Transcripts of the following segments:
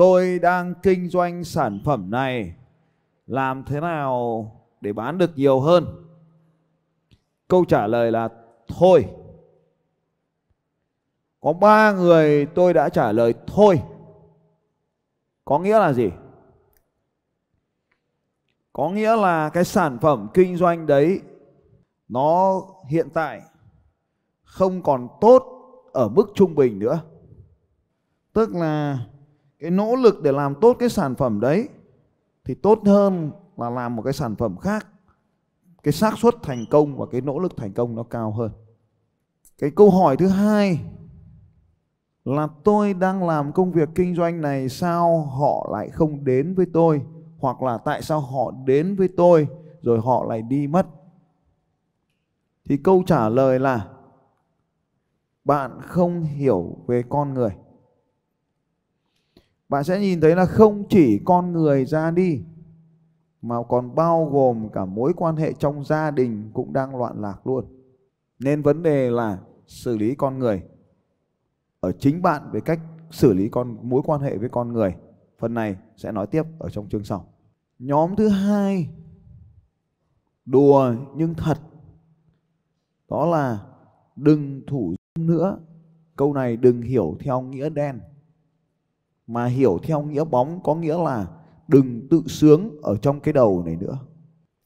tôi đang kinh doanh sản phẩm này làm thế nào để bán được nhiều hơn câu trả lời là thôi có ba người tôi đã trả lời thôi có nghĩa là gì có nghĩa là cái sản phẩm kinh doanh đấy nó hiện tại không còn tốt ở mức trung bình nữa tức là cái nỗ lực để làm tốt cái sản phẩm đấy thì tốt hơn là làm một cái sản phẩm khác cái xác suất thành công và cái nỗ lực thành công nó cao hơn cái câu hỏi thứ hai là tôi đang làm công việc kinh doanh này sao họ lại không đến với tôi hoặc là tại sao họ đến với tôi rồi họ lại đi mất thì câu trả lời là bạn không hiểu về con người bạn sẽ nhìn thấy là không chỉ con người ra đi mà còn bao gồm cả mối quan hệ trong gia đình cũng đang loạn lạc luôn. Nên vấn đề là xử lý con người ở chính bạn về cách xử lý con mối quan hệ với con người. Phần này sẽ nói tiếp ở trong chương sau. Nhóm thứ hai đùa nhưng thật đó là đừng thủ dâm nữa. Câu này đừng hiểu theo nghĩa đen mà hiểu theo nghĩa bóng có nghĩa là đừng tự sướng ở trong cái đầu này nữa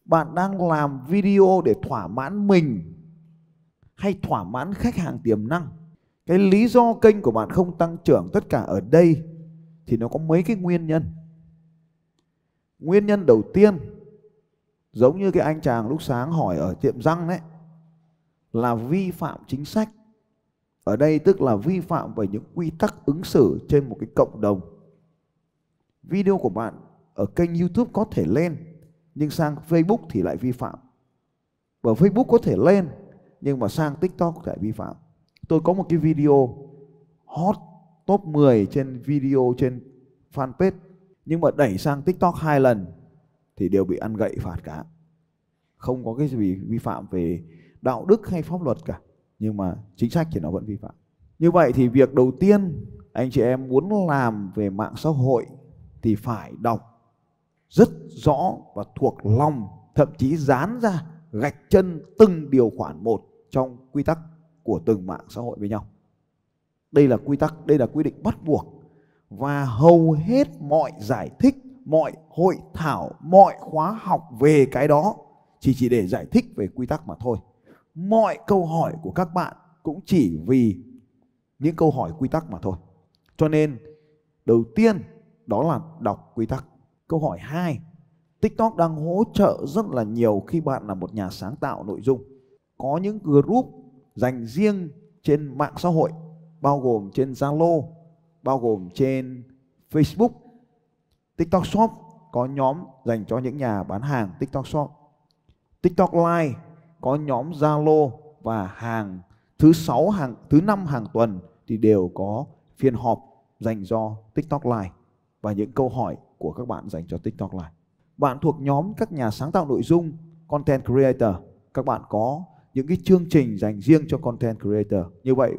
bạn đang làm video để thỏa mãn mình hay thỏa mãn khách hàng tiềm năng cái lý do kênh của bạn không tăng trưởng tất cả ở đây thì nó có mấy cái nguyên nhân nguyên nhân đầu tiên giống như cái anh chàng lúc sáng hỏi ở tiệm răng đấy là vi phạm chính sách ở đây tức là vi phạm về những quy tắc ứng xử trên một cái cộng đồng video của bạn ở kênh YouTube có thể lên nhưng sang Facebook thì lại vi phạm và Facebook có thể lên nhưng mà sang TikTok lại vi phạm tôi có một cái video hot top 10 trên video trên fanpage nhưng mà đẩy sang TikTok hai lần thì đều bị ăn gậy phạt cả không có cái gì vi phạm về đạo đức hay pháp luật cả nhưng mà chính sách thì nó vẫn vi phạm như vậy thì việc đầu tiên anh chị em muốn làm về mạng xã hội thì phải đọc rất rõ và thuộc lòng thậm chí dán ra gạch chân từng điều khoản một trong quy tắc của từng mạng xã hội với nhau đây là quy tắc đây là quy định bắt buộc và hầu hết mọi giải thích mọi hội thảo mọi khóa học về cái đó chỉ chỉ để giải thích về quy tắc mà thôi mọi câu hỏi của các bạn cũng chỉ vì những câu hỏi quy tắc mà thôi. Cho nên đầu tiên đó là đọc quy tắc. Câu hỏi 2. TikTok đang hỗ trợ rất là nhiều khi bạn là một nhà sáng tạo nội dung. Có những group dành riêng trên mạng xã hội bao gồm trên Zalo, bao gồm trên Facebook. TikTok Shop có nhóm dành cho những nhà bán hàng TikTok Shop. TikTok Live có nhóm Zalo và hàng thứ sáu hàng thứ năm hàng tuần thì đều có phiên họp dành cho TikTok Live và những câu hỏi của các bạn dành cho TikTok Live. Bạn thuộc nhóm các nhà sáng tạo nội dung, content creator, các bạn có những cái chương trình dành riêng cho content creator. Như vậy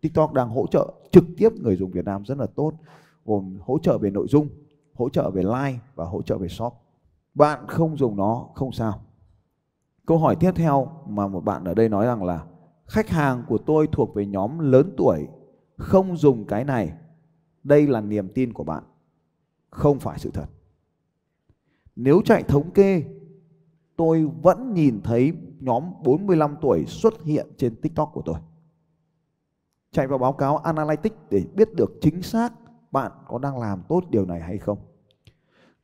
TikTok đang hỗ trợ trực tiếp người dùng Việt Nam rất là tốt, gồm hỗ trợ về nội dung, hỗ trợ về like và hỗ trợ về shop. Bạn không dùng nó không sao Câu hỏi tiếp theo mà một bạn ở đây nói rằng là khách hàng của tôi thuộc về nhóm lớn tuổi không dùng cái này. Đây là niềm tin của bạn, không phải sự thật. Nếu chạy thống kê, tôi vẫn nhìn thấy nhóm 45 tuổi xuất hiện trên TikTok của tôi. Chạy vào báo cáo Analytics để biết được chính xác bạn có đang làm tốt điều này hay không.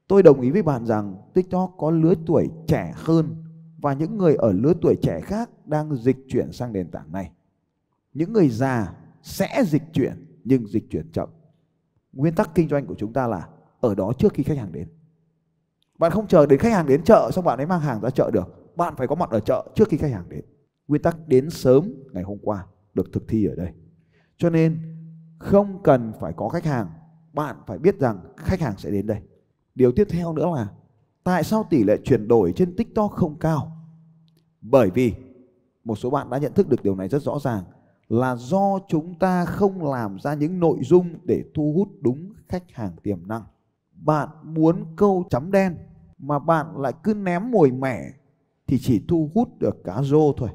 Tôi đồng ý với bạn rằng TikTok có lứa tuổi trẻ hơn và những người ở lứa tuổi trẻ khác đang dịch chuyển sang nền tảng này. Những người già sẽ dịch chuyển nhưng dịch chuyển chậm. Nguyên tắc kinh doanh của chúng ta là ở đó trước khi khách hàng đến. Bạn không chờ đến khách hàng đến chợ xong bạn mới mang hàng ra chợ được. Bạn phải có mặt ở chợ trước khi khách hàng đến. Nguyên tắc đến sớm ngày hôm qua được thực thi ở đây. Cho nên không cần phải có khách hàng, bạn phải biết rằng khách hàng sẽ đến đây. Điều tiếp theo nữa là Tại sao tỷ lệ chuyển đổi trên TikTok không cao? Bởi vì một số bạn đã nhận thức được điều này rất rõ ràng là do chúng ta không làm ra những nội dung để thu hút đúng khách hàng tiềm năng. Bạn muốn câu chấm đen mà bạn lại cứ ném mồi mẻ thì chỉ thu hút được cá rô thôi.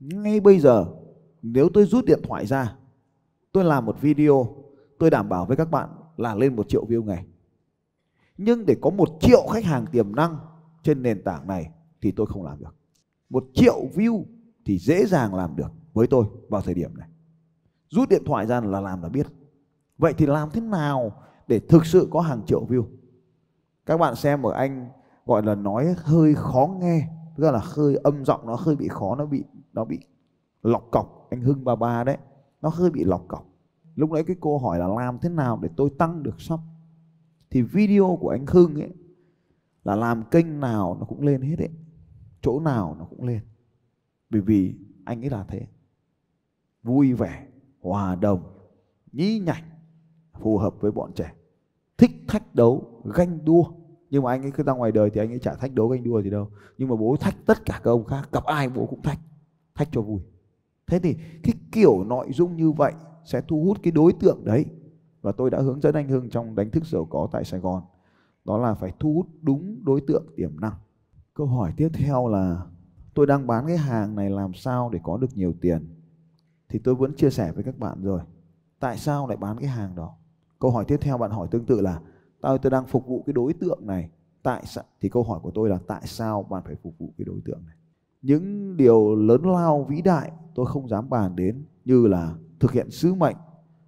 Ngay bây giờ nếu tôi rút điện thoại ra tôi làm một video tôi đảm bảo với các bạn là lên một triệu view ngày nhưng để có một triệu khách hàng tiềm năng trên nền tảng này thì tôi không làm được một triệu view thì dễ dàng làm được với tôi vào thời điểm này rút điện thoại ra là làm là biết vậy thì làm thế nào để thực sự có hàng triệu view các bạn xem ở anh gọi là nói hơi khó nghe tức là hơi âm giọng nó hơi bị khó nó bị nó bị lọc cọc anh hưng ba ba đấy nó hơi bị lọc cọc lúc nãy cái cô hỏi là làm thế nào để tôi tăng được sub thì video của anh Hưng ấy là làm kênh nào nó cũng lên hết đấy chỗ nào nó cũng lên bởi vì anh ấy là thế vui vẻ hòa đồng nhí nhảnh phù hợp với bọn trẻ thích thách đấu ganh đua nhưng mà anh ấy cứ ra ngoài đời thì anh ấy chả thách đấu ganh đua gì đâu nhưng mà bố thách tất cả các ông khác gặp ai bố cũng thách thách cho vui thế thì cái kiểu nội dung như vậy sẽ thu hút cái đối tượng đấy và tôi đã hướng dẫn anh Hưng trong đánh thức giàu có tại Sài Gòn đó là phải thu hút đúng đối tượng tiềm năng. Câu hỏi tiếp theo là tôi đang bán cái hàng này làm sao để có được nhiều tiền? Thì tôi vẫn chia sẻ với các bạn rồi. Tại sao lại bán cái hàng đó? Câu hỏi tiếp theo bạn hỏi tương tự là tôi tôi đang phục vụ cái đối tượng này tại sao thì câu hỏi của tôi là tại sao bạn phải phục vụ cái đối tượng này? Những điều lớn lao vĩ đại tôi không dám bàn đến như là thực hiện sứ mệnh,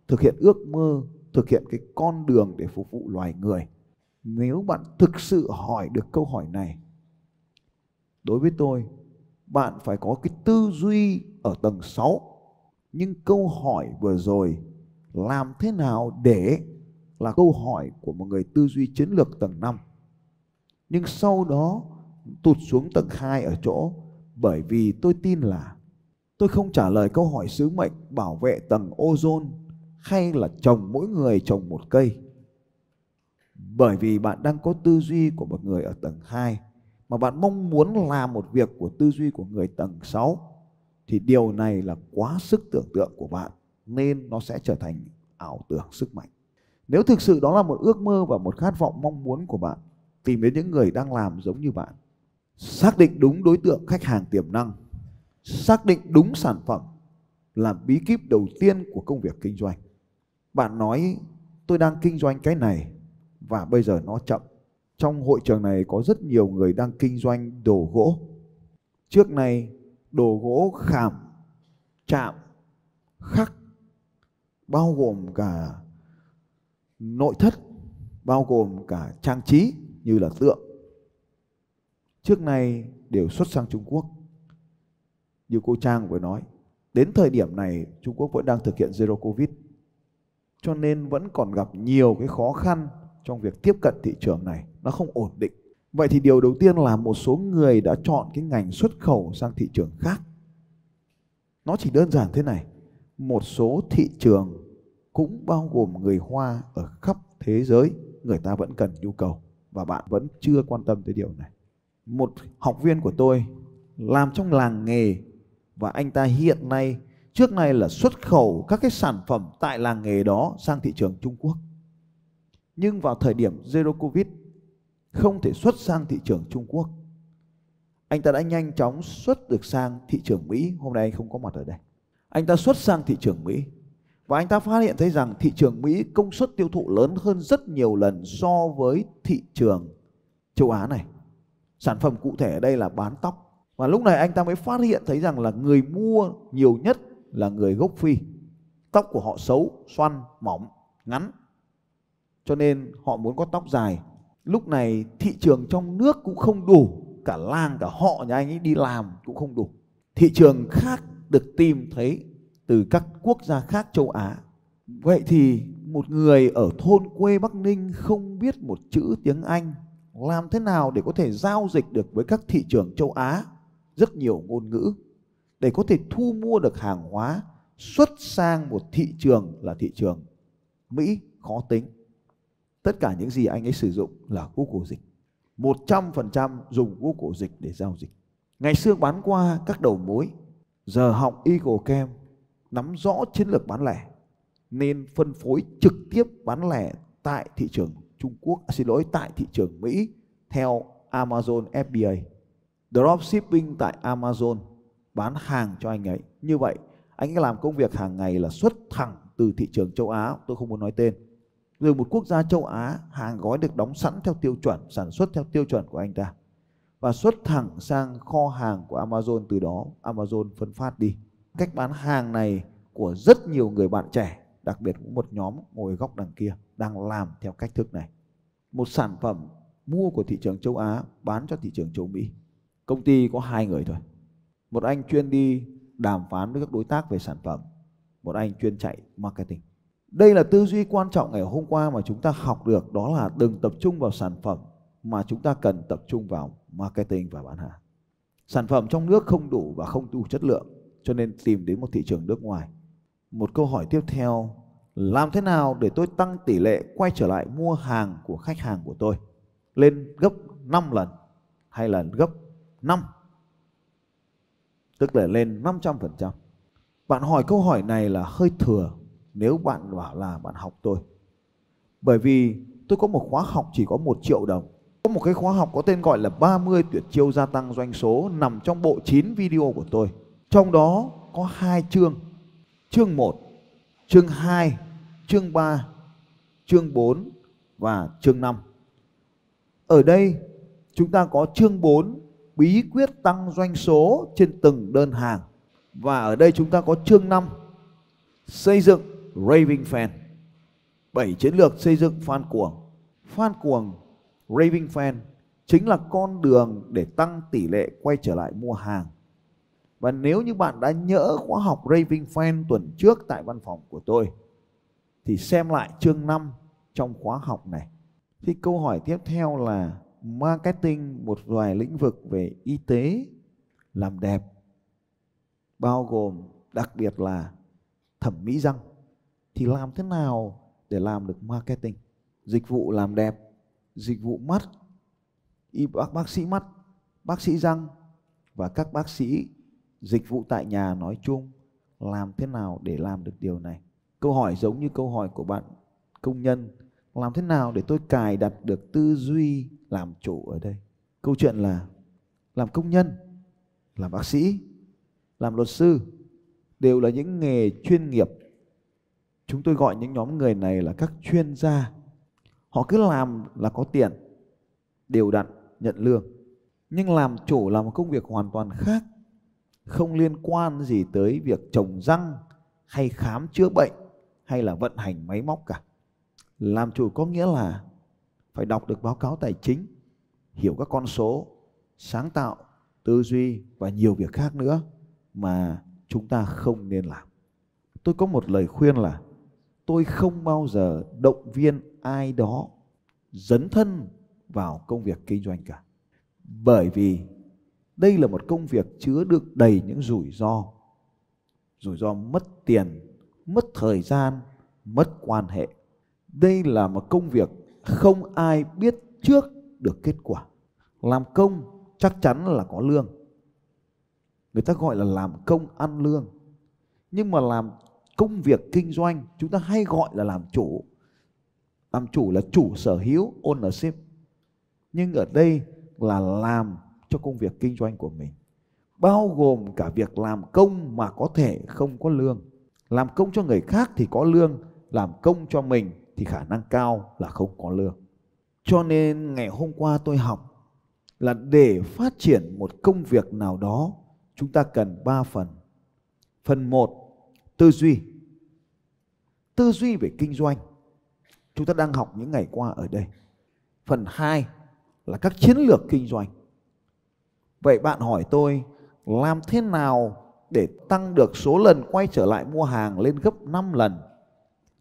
thực hiện ước mơ thực hiện cái con đường để phục vụ loài người nếu bạn thực sự hỏi được câu hỏi này đối với tôi bạn phải có cái tư duy ở tầng 6 nhưng câu hỏi vừa rồi làm thế nào để là câu hỏi của một người tư duy chiến lược tầng 5 nhưng sau đó tụt xuống tầng 2 ở chỗ bởi vì tôi tin là tôi không trả lời câu hỏi sứ mệnh bảo vệ tầng ozone hay là trồng mỗi người trồng một cây bởi vì bạn đang có tư duy của một người ở tầng 2 mà bạn mong muốn làm một việc của tư duy của người tầng 6 thì điều này là quá sức tưởng tượng của bạn nên nó sẽ trở thành ảo tưởng sức mạnh. Nếu thực sự đó là một ước mơ và một khát vọng mong muốn của bạn tìm đến những người đang làm giống như bạn. Xác định đúng đối tượng khách hàng tiềm năng, xác định đúng sản phẩm là bí kíp đầu tiên của công việc kinh doanh bạn nói tôi đang kinh doanh cái này và bây giờ nó chậm trong hội trường này có rất nhiều người đang kinh doanh đồ gỗ trước này đồ gỗ khảm chạm khắc bao gồm cả nội thất bao gồm cả trang trí như là tượng trước này đều xuất sang Trung Quốc như cô Trang vừa nói đến thời điểm này Trung Quốc vẫn đang thực hiện zero covid cho nên vẫn còn gặp nhiều cái khó khăn trong việc tiếp cận thị trường này nó không ổn định vậy thì điều đầu tiên là một số người đã chọn cái ngành xuất khẩu sang thị trường khác nó chỉ đơn giản thế này một số thị trường cũng bao gồm người hoa ở khắp thế giới người ta vẫn cần nhu cầu và bạn vẫn chưa quan tâm tới điều này một học viên của tôi làm trong làng nghề và anh ta hiện nay trước nay là xuất khẩu các cái sản phẩm tại làng nghề đó sang thị trường Trung Quốc. Nhưng vào thời điểm Zero Covid không thể xuất sang thị trường Trung Quốc. Anh ta đã nhanh chóng xuất được sang thị trường Mỹ. Hôm nay anh không có mặt ở đây. Anh ta xuất sang thị trường Mỹ. Và anh ta phát hiện thấy rằng thị trường Mỹ công suất tiêu thụ lớn hơn rất nhiều lần so với thị trường châu Á này. Sản phẩm cụ thể ở đây là bán tóc. Và lúc này anh ta mới phát hiện thấy rằng là người mua nhiều nhất là người gốc Phi. Tóc của họ xấu, xoăn, mỏng, ngắn. Cho nên họ muốn có tóc dài. Lúc này thị trường trong nước cũng không đủ. Cả làng, cả họ nhà anh ấy đi làm cũng không đủ. Thị trường khác được tìm thấy từ các quốc gia khác châu Á. Vậy thì một người ở thôn quê Bắc Ninh không biết một chữ tiếng Anh làm thế nào để có thể giao dịch được với các thị trường châu Á rất nhiều ngôn ngữ để có thể thu mua được hàng hóa xuất sang một thị trường là thị trường Mỹ khó tính. Tất cả những gì anh ấy sử dụng là Google dịch. 100% dùng Google dịch để giao dịch. Ngày xưa bán qua các đầu mối, giờ học Eagle Cam nắm rõ chiến lược bán lẻ nên phân phối trực tiếp bán lẻ tại thị trường Trung Quốc, à, xin lỗi tại thị trường Mỹ theo Amazon FBA. Dropshipping tại Amazon bán hàng cho anh ấy như vậy anh ấy làm công việc hàng ngày là xuất thẳng từ thị trường châu Á tôi không muốn nói tên từ một quốc gia châu Á hàng gói được đóng sẵn theo tiêu chuẩn sản xuất theo tiêu chuẩn của anh ta và xuất thẳng sang kho hàng của Amazon từ đó Amazon phân phát đi cách bán hàng này của rất nhiều người bạn trẻ đặc biệt cũng một nhóm ngồi góc đằng kia đang làm theo cách thức này một sản phẩm mua của thị trường châu Á bán cho thị trường châu Mỹ công ty có hai người thôi một anh chuyên đi đàm phán với các đối tác về sản phẩm một anh chuyên chạy marketing đây là tư duy quan trọng ngày hôm qua mà chúng ta học được đó là đừng tập trung vào sản phẩm mà chúng ta cần tập trung vào marketing và bán hàng sản phẩm trong nước không đủ và không đủ chất lượng cho nên tìm đến một thị trường nước ngoài một câu hỏi tiếp theo làm thế nào để tôi tăng tỷ lệ quay trở lại mua hàng của khách hàng của tôi lên gấp 5 lần hay là gấp 5 tức là lên 500%. Bạn hỏi câu hỏi này là hơi thừa nếu bạn bảo là bạn học tôi. Bởi vì tôi có một khóa học chỉ có 1 triệu đồng. Có một cái khóa học có tên gọi là 30 tuyệt chiêu gia tăng doanh số nằm trong bộ 9 video của tôi. Trong đó có hai chương. Chương 1, chương 2, chương 3, chương 4 và chương 5. Ở đây chúng ta có chương 4 bí quyết tăng doanh số trên từng đơn hàng. Và ở đây chúng ta có chương 5 xây dựng raving fan. 7 chiến lược xây dựng fan cuồng. Fan cuồng raving fan chính là con đường để tăng tỷ lệ quay trở lại mua hàng. Và nếu như bạn đã nhỡ khóa học Raving Fan tuần trước tại văn phòng của tôi thì xem lại chương 5 trong khóa học này. Thì câu hỏi tiếp theo là marketing, một vài lĩnh vực về y tế, làm đẹp, bao gồm đặc biệt là thẩm mỹ răng. Thì làm thế nào để làm được marketing? Dịch vụ làm đẹp, dịch vụ mắt, y bác, bác sĩ mắt, bác sĩ răng và các bác sĩ dịch vụ tại nhà nói chung làm thế nào để làm được điều này? Câu hỏi giống như câu hỏi của bạn công nhân làm thế nào để tôi cài đặt được tư duy làm chủ ở đây câu chuyện là làm công nhân làm bác sĩ làm luật sư đều là những nghề chuyên nghiệp chúng tôi gọi những nhóm người này là các chuyên gia họ cứ làm là có tiền đều đặn nhận lương nhưng làm chủ là một công việc hoàn toàn khác không liên quan gì tới việc trồng răng hay khám chữa bệnh hay là vận hành máy móc cả làm chủ có nghĩa là phải đọc được báo cáo tài chính, hiểu các con số, sáng tạo, tư duy và nhiều việc khác nữa mà chúng ta không nên làm. Tôi có một lời khuyên là tôi không bao giờ động viên ai đó dấn thân vào công việc kinh doanh cả. Bởi vì đây là một công việc chứa được đầy những rủi ro. Rủi ro mất tiền, mất thời gian, mất quan hệ đây là một công việc không ai biết trước được kết quả. Làm công chắc chắn là có lương. Người ta gọi là làm công ăn lương. Nhưng mà làm công việc kinh doanh chúng ta hay gọi là làm chủ. Làm chủ là chủ sở hữu ownership. Nhưng ở đây là làm cho công việc kinh doanh của mình bao gồm cả việc làm công mà có thể không có lương làm công cho người khác thì có lương làm công cho mình thì khả năng cao là không có lương. Cho nên ngày hôm qua tôi học là để phát triển một công việc nào đó chúng ta cần 3 phần. Phần 1 tư duy. Tư duy về kinh doanh. Chúng ta đang học những ngày qua ở đây. Phần 2 là các chiến lược kinh doanh. Vậy bạn hỏi tôi làm thế nào để tăng được số lần quay trở lại mua hàng lên gấp 5 lần?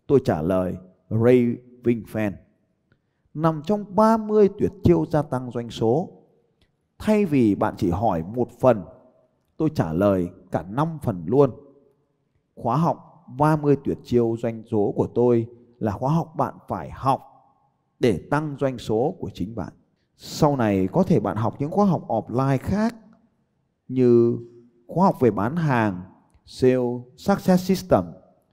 Tôi trả lời Ray Vingfen nằm trong 30 tuyệt chiêu gia tăng doanh số. Thay vì bạn chỉ hỏi một phần, tôi trả lời cả 5 phần luôn. Khóa học 30 tuyệt chiêu doanh số của tôi là khóa học bạn phải học để tăng doanh số của chính bạn. Sau này có thể bạn học những khóa học offline khác như khóa học về bán hàng, sale success system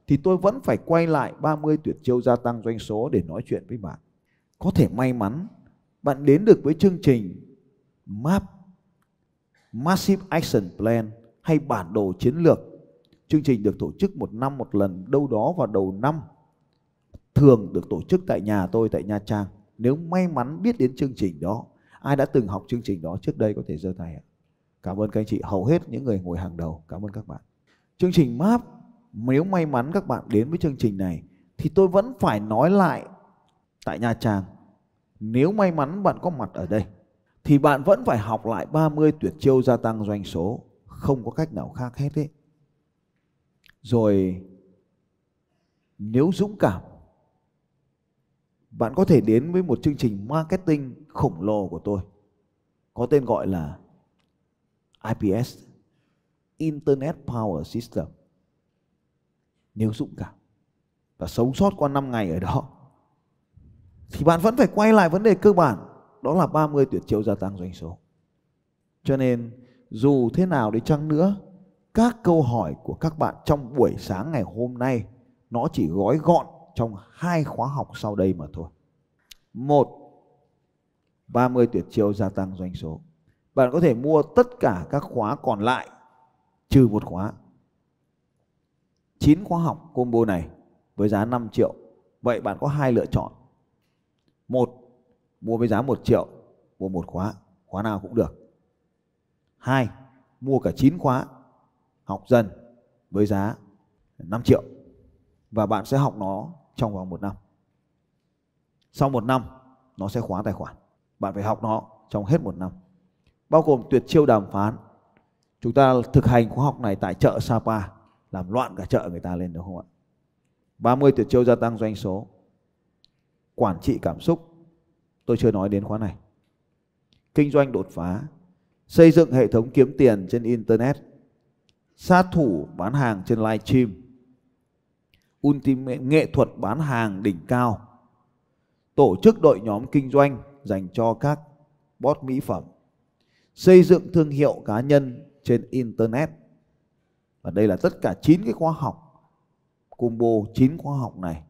thì tôi vẫn phải quay lại 30 tuyệt chiêu gia tăng doanh số để nói chuyện với bạn. Có thể may mắn bạn đến được với chương trình MAP Massive Action Plan hay bản đồ chiến lược. Chương trình được tổ chức một năm một lần đâu đó vào đầu năm. Thường được tổ chức tại nhà tôi tại Nha Trang. Nếu may mắn biết đến chương trình đó, ai đã từng học chương trình đó trước đây có thể giơ tay ạ. Cảm ơn các anh chị, hầu hết những người ngồi hàng đầu. Cảm ơn các bạn. Chương trình MAP nếu may mắn các bạn đến với chương trình này thì tôi vẫn phải nói lại tại Nha Trang. Nếu may mắn bạn có mặt ở đây thì bạn vẫn phải học lại 30 tuyệt chiêu gia tăng doanh số, không có cách nào khác hết đấy. Rồi nếu dũng cảm bạn có thể đến với một chương trình marketing khổng lồ của tôi có tên gọi là IPS Internet Power System nếu dũng cảm và sống sót qua 5 ngày ở đó thì bạn vẫn phải quay lại vấn đề cơ bản đó là 30 tuyệt chiêu gia tăng doanh số. Cho nên dù thế nào đi chăng nữa các câu hỏi của các bạn trong buổi sáng ngày hôm nay nó chỉ gói gọn trong hai khóa học sau đây mà thôi. Một 30 tuyệt chiêu gia tăng doanh số. Bạn có thể mua tất cả các khóa còn lại trừ một khóa 9 khóa học combo này với giá 5 triệu. Vậy bạn có hai lựa chọn. Một, mua với giá 1 triệu, mua một khóa, khóa nào cũng được. Hai, mua cả 9 khóa, học dần với giá 5 triệu. Và bạn sẽ học nó trong vòng một năm. Sau một năm, nó sẽ khóa tài khoản. Bạn phải học nó trong hết một năm. Bao gồm tuyệt chiêu đàm phán. Chúng ta thực hành khóa học này tại chợ Sapa làm loạn cả chợ người ta lên đúng không ạ? 30 tuyệt chiêu gia tăng doanh số. Quản trị cảm xúc tôi chưa nói đến khóa này. Kinh doanh đột phá, xây dựng hệ thống kiếm tiền trên internet, sát thủ bán hàng trên livestream, ultimate nghệ thuật bán hàng đỉnh cao, tổ chức đội nhóm kinh doanh dành cho các bot mỹ phẩm, xây dựng thương hiệu cá nhân trên internet và đây là tất cả 9 cái khóa học combo 9 khóa học này.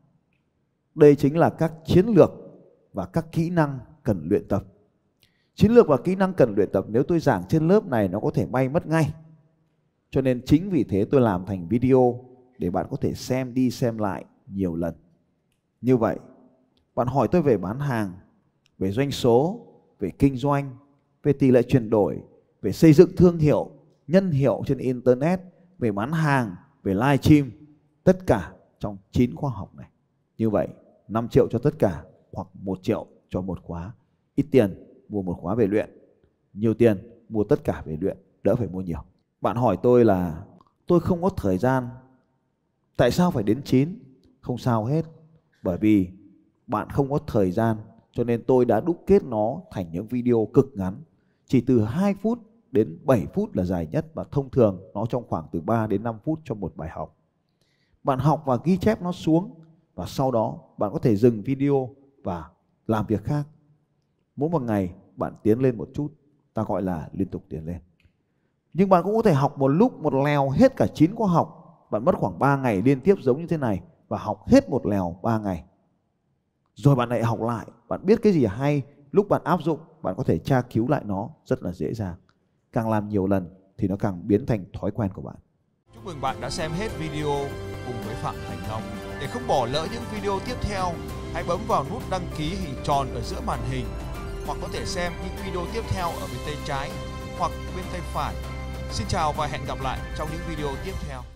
Đây chính là các chiến lược và các kỹ năng cần luyện tập. Chiến lược và kỹ năng cần luyện tập nếu tôi giảng trên lớp này nó có thể bay mất ngay. Cho nên chính vì thế tôi làm thành video để bạn có thể xem đi xem lại nhiều lần. Như vậy, bạn hỏi tôi về bán hàng, về doanh số, về kinh doanh, về tỷ lệ chuyển đổi, về xây dựng thương hiệu, nhân hiệu trên internet về bán hàng, về live stream, tất cả trong 9 khóa học này. Như vậy 5 triệu cho tất cả hoặc 1 triệu cho một khóa. Ít tiền mua một khóa về luyện, nhiều tiền mua tất cả về luyện, đỡ phải mua nhiều. Bạn hỏi tôi là tôi không có thời gian. Tại sao phải đến 9? Không sao hết. Bởi vì bạn không có thời gian cho nên tôi đã đúc kết nó thành những video cực ngắn chỉ từ 2 phút đến 7 phút là dài nhất và thông thường nó trong khoảng từ 3 đến 5 phút cho một bài học. Bạn học và ghi chép nó xuống và sau đó bạn có thể dừng video và làm việc khác. Mỗi một ngày bạn tiến lên một chút, ta gọi là liên tục tiến lên. Nhưng bạn cũng có thể học một lúc một lèo hết cả 9 khóa học. Bạn mất khoảng 3 ngày liên tiếp giống như thế này và học hết một lèo 3 ngày. Rồi bạn lại học lại, bạn biết cái gì hay, lúc bạn áp dụng bạn có thể tra cứu lại nó rất là dễ dàng càng làm nhiều lần thì nó càng biến thành thói quen của bạn. Chúc mừng bạn đã xem hết video cùng với Phạm Thành Long. Để không bỏ lỡ những video tiếp theo, hãy bấm vào nút đăng ký hình tròn ở giữa màn hình hoặc có thể xem những video tiếp theo ở bên tay trái hoặc bên tay phải. Xin chào và hẹn gặp lại trong những video tiếp theo.